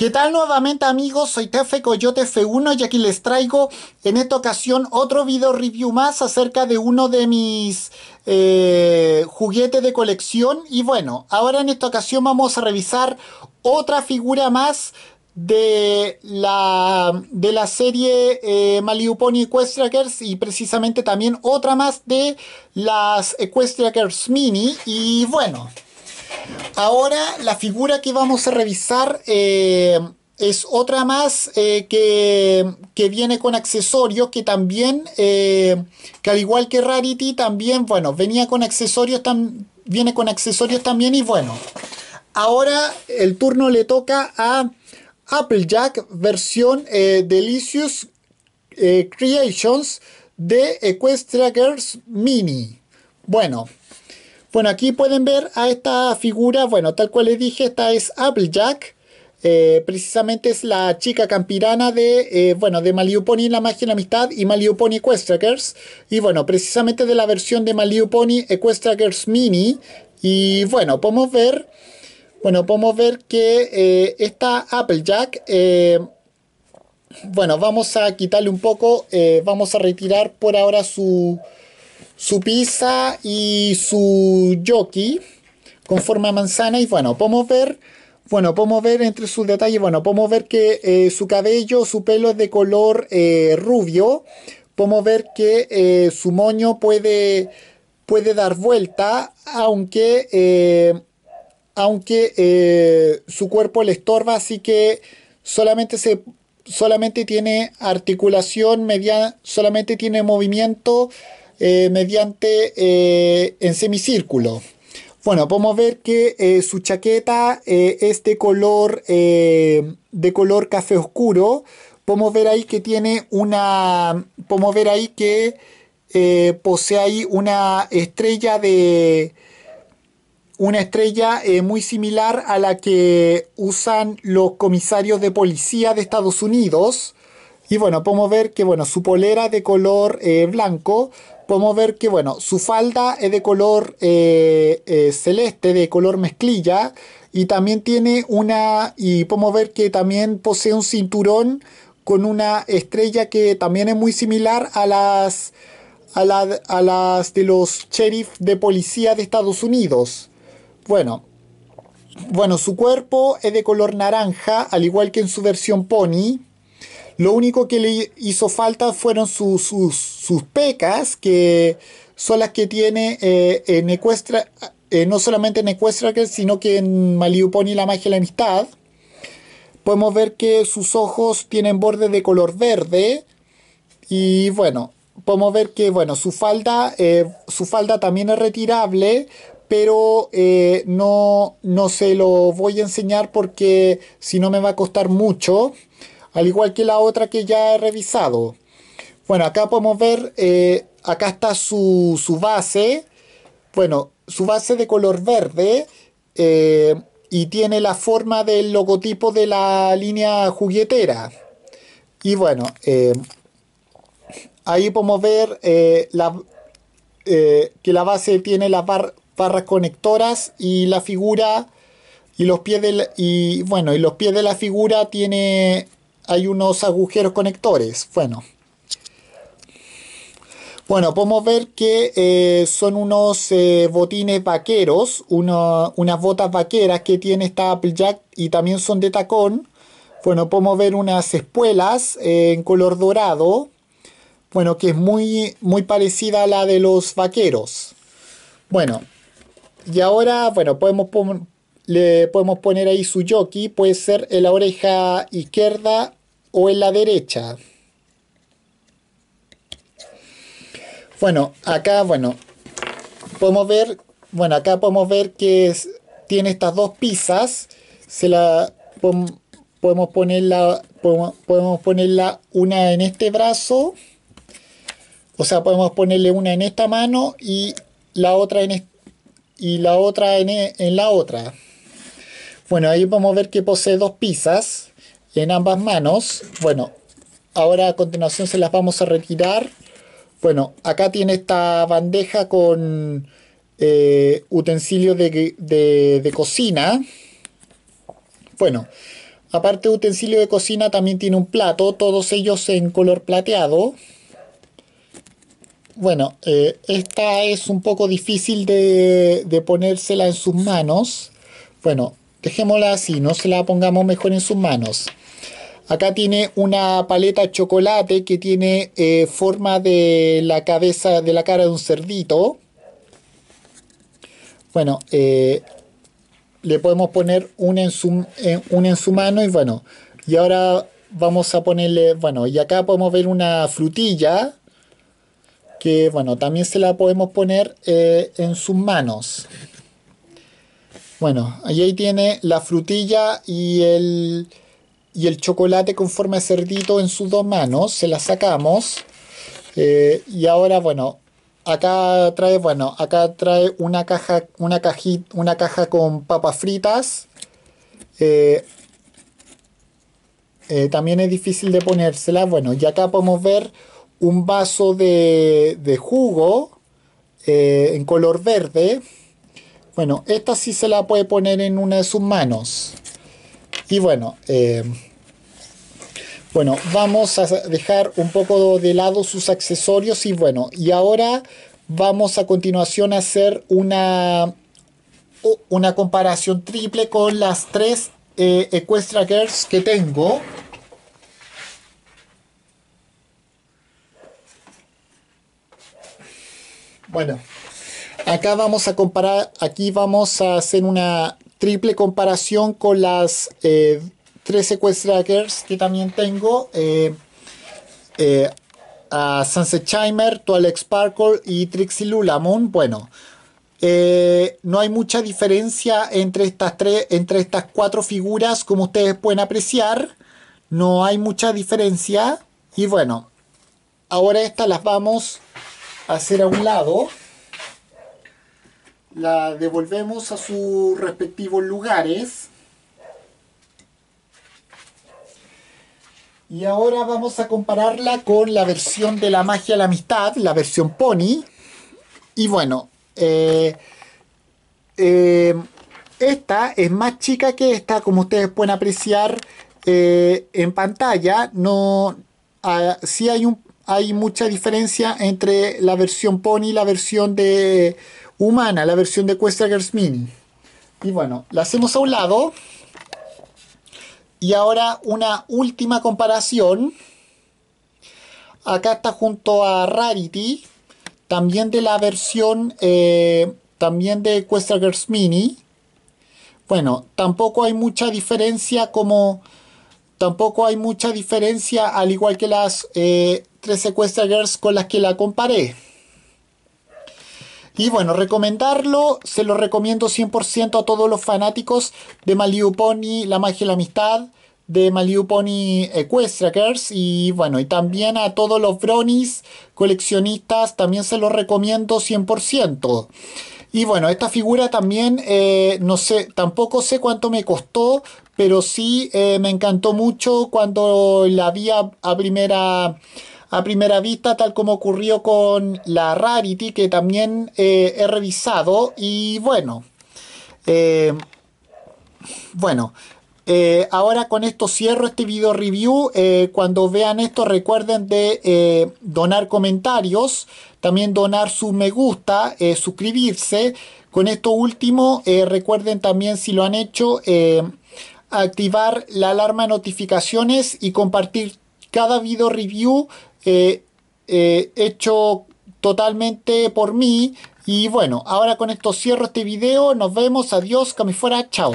¿Qué tal nuevamente amigos? Soy Tefe Coyote F1 y aquí les traigo en esta ocasión otro video review más acerca de uno de mis eh, juguetes de colección. Y bueno, ahora en esta ocasión vamos a revisar otra figura más de la, de la serie eh, Equestria Girls y precisamente también otra más de las Girls Mini. Y bueno... Ahora la figura que vamos a revisar eh, es otra más eh, que, viene con accesorios que también, eh, que al igual que Rarity, también, bueno, venía con accesorios, también viene con accesorios también y bueno. Ahora el turno le toca a Applejack versión Delicious Creations de Equestria Girls Mini. Bueno, bueno, aquí pueden ver a esta figura, bueno, tal cual les dije, esta es Applejack. Eh, precisamente es la chica campirana de, eh, bueno, de Maliuponi La Magia y la Amistad y Maliuponi Girls Y bueno, precisamente de la versión de Maliuponi Equestrackers Mini. Y bueno, podemos ver, bueno, podemos ver que eh, esta Applejack, bueno, vamos a quitarle un poco, vamos a retirar por ahora su, su pizza y su yoki con forma manzana y bueno, podemos ver, bueno, podemos ver entre sus detalles, bueno, podemos ver que eh, su cabello, su pelo es de color eh, rubio, podemos ver que eh, su moño puede, puede dar vuelta, aunque, aunque su cuerpo le estorba, así que solamente se solamente tiene articulación media, solamente tiene movimiento eh, mediante eh, en semicírculo. Bueno, podemos ver que eh, su chaqueta es de color, de color café oscuro. Podemos ver ahí que tiene una, podemos ver ahí que posee ahí una estrella de, una estrella muy similar a la que usan los comisarios de policía de Estados Unidos. Y bueno, podemos ver que bueno, su polera de color blanco, podemos ver que, bueno, su falda es de color eh, eh, celeste, de color mezclilla, y también tiene una, y podemos ver que también posee un cinturón con una estrella que también es muy similar a las, a, a las de los sheriff de policía de Estados Unidos. Bueno, bueno, su cuerpo es de color naranja, al igual que en su versión pony. Lo único que le hizo falta fueron sus, pecas, que son las que tiene eh, en ecuestra eh, no solamente en que sino que en Maliuponi la magia y la amistad. Podemos ver que sus ojos tienen bordes de color verde. Y bueno, podemos ver que bueno, su falda, eh, su falda también es retirable, pero no, no se lo voy a enseñar porque si no me va a costar mucho al igual que la otra que ya he revisado. Bueno, acá podemos ver, eh, acá está su, base, bueno, su base de color verde eh, y tiene la forma del logotipo de la línea juguetera. Y bueno, eh, ahí podemos ver la, que la base tiene las barras conectoras y la figura y los pies de la, y bueno, y los pies de la figura tiene hay unos agujeros conectores. Bueno, bueno, podemos ver que eh, son unos eh, botines vaqueros, unas botas vaqueras que tiene esta Applejack y también son de tacón. Bueno, podemos ver unas espuelas eh, en color dorado, bueno, que es muy, muy parecida a la de los vaqueros. Bueno, y ahora, bueno, podemos, le podemos poner ahí su jockey, puede ser en la oreja izquierda o en la derecha. Bueno, acá, bueno, podemos ver, bueno, acá podemos ver que tiene estas dos pizzas. Se la podemos ponerla, podemos ponerla una en este brazo. O sea, podemos ponerle una en esta mano y la otra en, y la, otra en, e, en la otra. Bueno, ahí podemos ver que posee dos pizzas en ambas manos. Bueno, ahora a continuación se las vamos a retirar. Bueno, acá tiene esta bandeja con utensilio eh, utensilios de, cocina. Bueno, aparte de utensilio de cocina también tiene un plato, todos ellos en color plateado. Bueno, eh, esta es un poco difícil de, de ponérsela en sus manos. Bueno, dejémosla así, no se la pongamos mejor en sus manos. Acá tiene una paleta chocolate que tiene eh, forma de la cabeza, de la cara de un cerdito. Bueno, eh, le podemos poner una en, su, eh, en su mano y bueno, y ahora vamos a ponerle, bueno, y acá podemos ver una frutilla que bueno, también se la podemos poner en sus manos. Bueno, ahí tiene la frutilla y el y el chocolate con forma de cerdito en sus dos manos, se la sacamos. Eh, y ahora, bueno, acá trae, bueno, acá trae una caja, una cajita, una caja con papas fritas. Eh, eh, también es difícil de ponérsela. Bueno, y acá podemos ver un vaso de, de jugo en color verde. Bueno, esta sí se la puede poner en una de sus manos. Y bueno, eh, bueno, vamos a dejar un poco de lado sus accesorios y bueno, y ahora vamos a continuación a hacer una, una comparación triple con las tres eh, Girls que tengo. Bueno, acá vamos a comparar, aquí vamos a hacer una triple comparación con las eh, tres sequestrackers trackers que también tengo. Eh, eh, a Sunset Chimer, Twilight Sparkle y Trixie Lulamon... Bueno, no hay mucha diferencia entre estas, tres, entre estas cuatro figuras, como ustedes pueden apreciar. No hay mucha diferencia. Y bueno, ahora estas las vamos a hacer a un lado la devolvemos a sus respectivos lugares. Y ahora vamos a compararla con la versión de la magia la amistad, la versión Pony. Y bueno, eh, eh, esta es más chica que esta, como ustedes pueden apreciar eh, en pantalla. No, ah, si hay un, hay mucha diferencia entre la versión Pony y la versión de humana, la versión de Girls Mini. Y bueno, la hacemos a un lado. Y ahora una última comparación. Acá está junto a Rarity, también de la versión, eh, también de Questagers Mini. Bueno, tampoco hay mucha diferencia como Tampoco hay mucha diferencia, al igual que las eh, tres Equestria Girls con las que la comparé. Y bueno, recomendarlo, se lo recomiendo 100% a todos los fanáticos de Malibu Pony, La Magia y la Amistad, de Malibu Pony Equestria Girls y bueno, y también a todos los bronies coleccionistas, también se lo recomiendo 100%. Y bueno, esta figura también, eh, no sé, tampoco sé cuánto me costó, pero sí eh, me encantó mucho cuando la vi a, primera a primera vista, tal como ocurrió con la Rarity, que también eh, he revisado. Y bueno, bueno, eh, ahora con esto cierro este video review. Eh, cuando vean esto recuerden de eh, donar comentarios, también donar su me gusta, suscribirse. Con esto último recuerden también si lo han hecho activar la alarma de notificaciones y compartir cada video review hecho totalmente por mí. Y bueno, ahora con esto cierro este video. Nos vemos. Adiós. Que fuera. Chao.